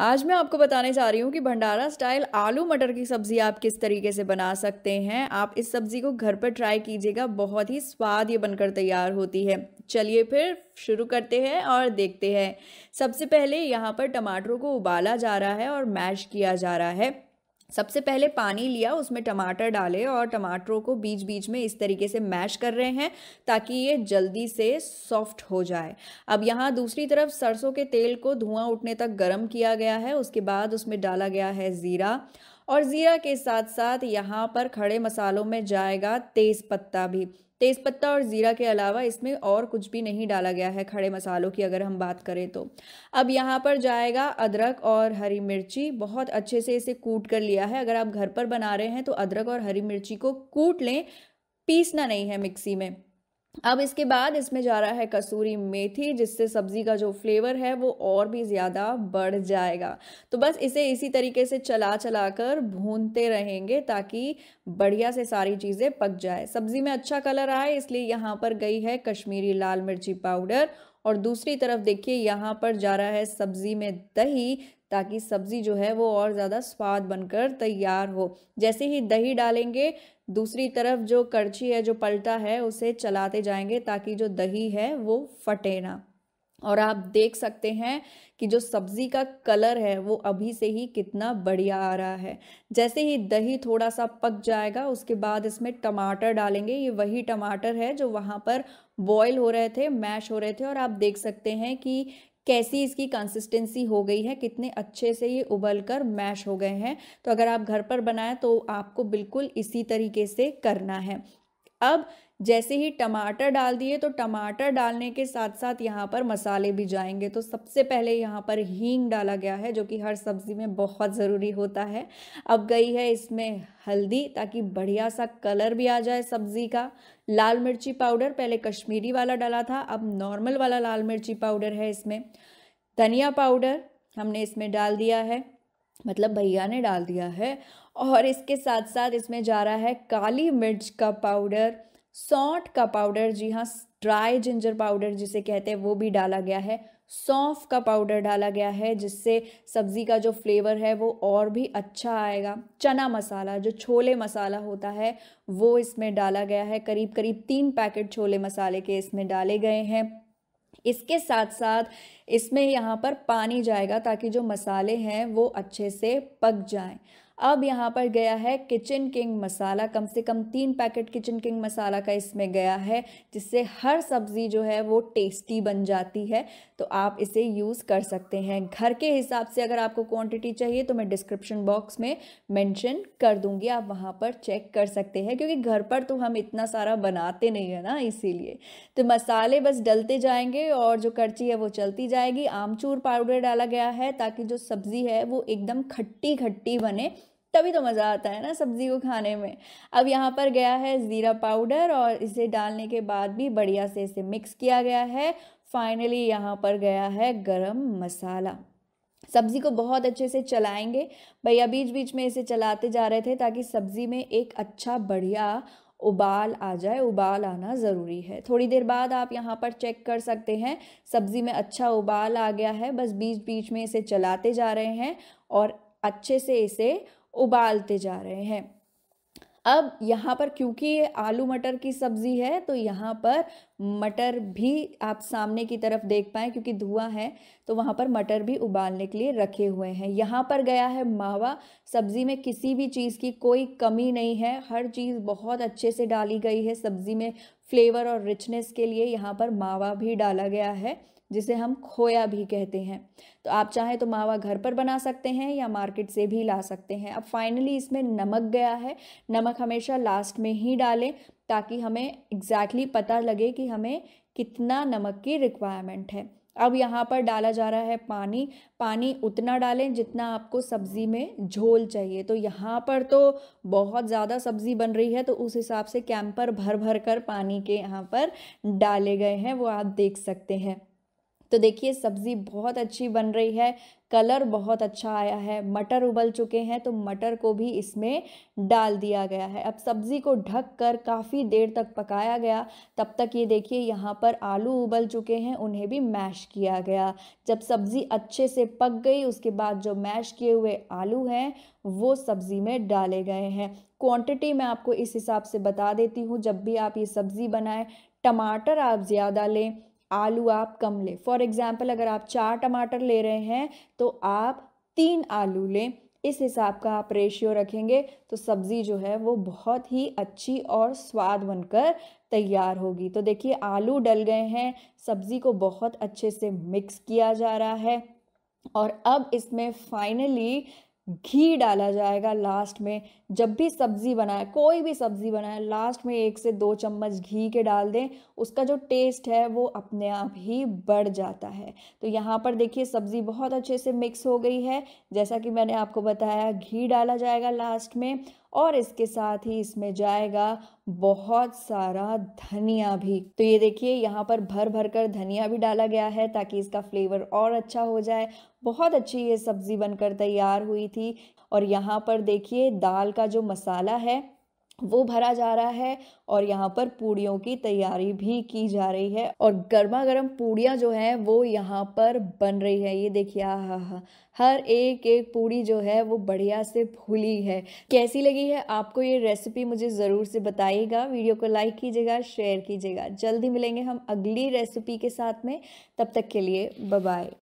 आज मैं आपको बताने जा रही हूँ कि भंडारा स्टाइल आलू मटर की सब्ज़ी आप किस तरीके से बना सकते हैं आप इस सब्ज़ी को घर पर ट्राई कीजिएगा बहुत ही स्वाद ये बनकर तैयार होती है चलिए फिर शुरू करते हैं और देखते हैं सबसे पहले यहाँ पर टमाटरों को उबाला जा रहा है और मैश किया जा रहा है सबसे पहले पानी लिया उसमें टमाटर डाले और टमाटरों को बीच बीच में इस तरीके से मैश कर रहे हैं ताकि ये जल्दी से सॉफ्ट हो जाए अब यहाँ दूसरी तरफ सरसों के तेल को धुआं उठने तक गर्म किया गया है उसके बाद उसमें डाला गया है ज़ीरा और ज़ीरा के साथ साथ यहाँ पर खड़े मसालों में जाएगा तेज़ पत्ता भी तेज़ पत्ता और ज़ीरा के अलावा इसमें और कुछ भी नहीं डाला गया है खड़े मसालों की अगर हम बात करें तो अब यहाँ पर जाएगा अदरक और हरी मिर्ची बहुत अच्छे से इसे कूट कर लिया है अगर आप घर पर बना रहे हैं तो अदरक और हरी मिर्ची को कूट लें पीसना नहीं है मिक्सी में अब इसके बाद इसमें जा रहा है कसूरी मेथी जिससे सब्ज़ी का जो फ्लेवर है वो और भी ज़्यादा बढ़ जाएगा तो बस इसे इसी तरीके से चला चला कर भूनते रहेंगे ताकि बढ़िया से सारी चीज़ें पक जाए सब्ज़ी में अच्छा कलर आए इसलिए यहाँ पर गई है कश्मीरी लाल मिर्ची पाउडर और दूसरी तरफ देखिए यहाँ पर जा रहा है सब्जी में दही ताकि सब्जी जो है वो और ज़्यादा स्वाद बनकर तैयार हो जैसे ही दही डालेंगे दूसरी तरफ जो करछी है जो पलटा है उसे चलाते जाएंगे ताकि जो दही है वो फटे ना और आप देख सकते हैं कि जो सब्ज़ी का कलर है वो अभी से ही कितना बढ़िया आ रहा है जैसे ही दही थोड़ा सा पक जाएगा उसके बाद इसमें टमाटर डालेंगे ये वही टमाटर है जो वहाँ पर बॉयल हो रहे थे मैश हो रहे थे और आप देख सकते हैं कि कैसी इसकी कंसिस्टेंसी हो गई है कितने अच्छे से ये उबल कर मैश हो गए हैं तो अगर आप घर पर बनाएं तो आपको बिल्कुल इसी तरीके से करना है अब जैसे ही टमाटर डाल दिए तो टमाटर डालने के साथ साथ यहाँ पर मसाले भी जाएंगे तो सबसे पहले यहाँ पर हींग डाला गया है जो कि हर सब्ज़ी में बहुत ज़रूरी होता है अब गई है इसमें हल्दी ताकि बढ़िया सा कलर भी आ जाए सब्ज़ी का लाल मिर्ची पाउडर पहले कश्मीरी वाला डाला था अब नॉर्मल वाला लाल मिर्ची पाउडर है इसमें धनिया पाउडर हमने इसमें डाल दिया है मतलब भैया ने डाल दिया है और इसके साथ साथ इसमें जा रहा है काली मिर्च का पाउडर सौंठ का पाउडर जी हाँ ड्राई जिंजर पाउडर जिसे कहते हैं वो भी डाला गया है सौंफ का पाउडर डाला गया है जिससे सब्ज़ी का जो फ्लेवर है वो और भी अच्छा आएगा चना मसाला जो छोले मसाला होता है वो इसमें डाला गया है करीब करीब तीन पैकेट छोले मसाले के इसमें डाले गए हैं इसके साथ साथ इसमें यहाँ पर पानी जाएगा ताकि जो मसाले हैं वो अच्छे से पक जाएं अब यहाँ पर गया है किचन किंग मसाला कम से कम तीन पैकेट किचन किंग मसाला का इसमें गया है जिससे हर सब्ज़ी जो है वो टेस्टी बन जाती है तो आप इसे यूज़ कर सकते हैं घर के हिसाब से अगर आपको क्वांटिटी चाहिए तो मैं डिस्क्रिप्शन बॉक्स में मेंशन कर दूंगी आप वहाँ पर चेक कर सकते हैं क्योंकि घर पर तो हम इतना सारा बनाते नहीं है ना इसीलिए तो मसाले बस डलते जाएंगे और जो करची है वो चलती जाएगी आमचूर पाउडर डाला गया है ताकि जो सब्ज़ी है वो एकदम खट्टी खट्टी बने तभी तो मज़ा आता है ना सब्ज़ी को खाने में अब यहाँ पर गया है ज़ीरा पाउडर और इसे डालने के बाद भी बढ़िया से इसे मिक्स किया गया है फाइनली यहाँ पर गया है गरम मसाला सब्ज़ी को बहुत अच्छे से चलाएंगे भैया बीच बीच में इसे चलाते जा रहे थे ताकि सब्ज़ी में एक अच्छा बढ़िया उबाल आ जाए उबाल आना ज़रूरी है थोड़ी देर बाद आप यहाँ पर चेक कर सकते हैं सब्ज़ी में अच्छा उबाल आ गया है बस बीच बीच में इसे चलाते जा रहे हैं और अच्छे से इसे उबालते जा रहे हैं अब यहाँ पर क्योंकि ये आलू मटर की सब्ज़ी है तो यहाँ पर मटर भी आप सामने की तरफ देख पाएँ क्योंकि धुआं है तो वहाँ पर मटर भी उबालने के लिए रखे हुए हैं यहाँ पर गया है मावा सब्ज़ी में किसी भी चीज़ की कोई कमी नहीं है हर चीज़ बहुत अच्छे से डाली गई है सब्ज़ी में फ्लेवर और रिचनेस के लिए यहाँ पर मावा भी डाला गया है जिसे हम खोया भी कहते हैं तो आप चाहें तो मावा घर पर बना सकते हैं या मार्केट से भी ला सकते हैं अब फाइनली इसमें नमक गया है नमक हमेशा लास्ट में ही डालें ताकि हमें एग्जैक्टली exactly पता लगे कि हमें कितना नमक की रिक्वायरमेंट है अब यहाँ पर डाला जा रहा है पानी पानी उतना डालें जितना आपको सब्ज़ी में झोल चाहिए तो यहाँ पर तो बहुत ज़्यादा सब्ज़ी बन रही है तो उस हिसाब से कैंपर भर भर कर पानी के यहाँ पर डाले गए हैं वो आप देख सकते हैं तो देखिए सब्ज़ी बहुत अच्छी बन रही है कलर बहुत अच्छा आया है मटर उबल चुके हैं तो मटर को भी इसमें डाल दिया गया है अब सब्ज़ी को ढक कर काफ़ी देर तक पकाया गया तब तक ये देखिए यहाँ पर आलू उबल चुके हैं उन्हें भी मैश किया गया जब सब्ज़ी अच्छे से पक गई उसके बाद जो मैश किए हुए आलू हैं वो सब्ज़ी में डाले गए हैं क्वांटिटी मैं आपको इस हिसाब से बता देती हूँ जब भी आप ये सब्ज़ी बनाएं टमाटर आप ज़्यादा लें आलू आप कम लें फॉर एग्ज़ाम्पल अगर आप चार टमाटर ले रहे हैं तो आप तीन आलू लें इस हिसाब का आप रेशियो रखेंगे तो सब्ज़ी जो है वो बहुत ही अच्छी और स्वाद बनकर तैयार होगी तो देखिए आलू डल गए हैं सब्ज़ी को बहुत अच्छे से मिक्स किया जा रहा है और अब इसमें फाइनली घी डाला जाएगा लास्ट में जब भी सब्ज़ी बनाए कोई भी सब्ज़ी बनाए लास्ट में एक से दो चम्मच घी के डाल दें उसका जो टेस्ट है वो अपने आप ही बढ़ जाता है तो यहाँ पर देखिए सब्ज़ी बहुत अच्छे से मिक्स हो गई है जैसा कि मैंने आपको बताया घी डाला जाएगा लास्ट में और इसके साथ ही इसमें जाएगा बहुत सारा धनिया भी तो ये देखिए यहाँ पर भर भर कर धनिया भी डाला गया है ताकि इसका फ्लेवर और अच्छा हो जाए बहुत अच्छी ये सब्ज़ी बनकर तैयार हुई थी और यहाँ पर देखिए दाल का जो मसाला है वो भरा जा रहा है और यहाँ पर पूड़ियों की तैयारी भी की जा रही है और गर्मा गर्म पूड़ियाँ जो हैं वो यहाँ पर बन रही है ये देखिए हा हा हर एक एक पूड़ी जो है वो बढ़िया से फूली है कैसी लगी है आपको ये रेसिपी मुझे ज़रूर से बताइएगा वीडियो को लाइक कीजिएगा शेयर कीजिएगा जल्दी मिलेंगे हम अगली रेसिपी के साथ में तब तक के लिए बाय